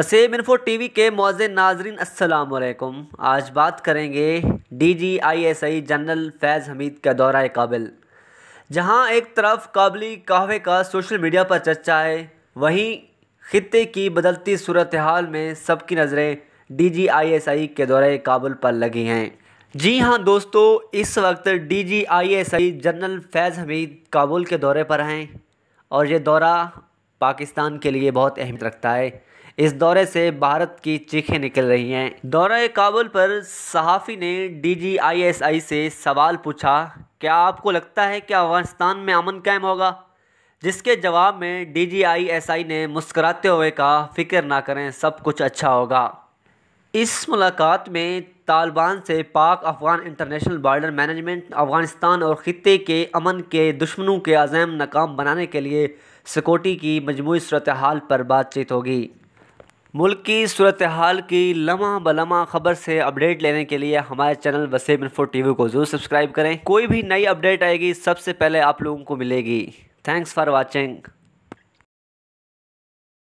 असेम info TV के मौजे नाजरीन असलकुम आज बात करेंगे D G I S I general Faiz Hameed का दौरा काबिल जहां एक तरफ काबली कहवे का सोशल मीडिया पर चर्चा है वहीं ख़त्े की बदलती सूरत हाल में सबकी नज़रें डी जी आई एस आई के दौरे काबुल पर लगी हैं जी हाँ दोस्तों इस वक्त D G I S I general Faiz Hameed Kabul के दौरे पर हैं और ये दौरा पाकिस्तान के लिए बहुत अहमियत रखता है इस दौरे से भारत की चीखें निकल रही हैं दौरे काबुल पर सहाफ़ी ने डीजीआईएसआई से सवाल पूछा क्या आपको लगता है कि अफगानिस्तान में अमन कायम होगा जिसके जवाब में डीजीआईएसआई ने मुस्कराते हुए कहा फ़िक्र ना करें सब कुछ अच्छा होगा इस मुलाकात में तालिबान से Pak Afghan international border management Afghanistan और ख़त्े के अमन के दुश्मनों के अजैम नाकाम बनाने के लिए सिक्योरिटी की मजमू सूरत हाल पर बातचीत होगी मुल्क की सूरत हाल की लम्हा बलमा खबर से अपडेट लेने के लिए हमारे चैनल वसीम इन्फो टी को ज़रूर सब्सक्राइब करें कोई भी नई अपडेट आएगी सबसे पहले आप लोगों को मिलेगी थैंक्स फॉर वॉचिंग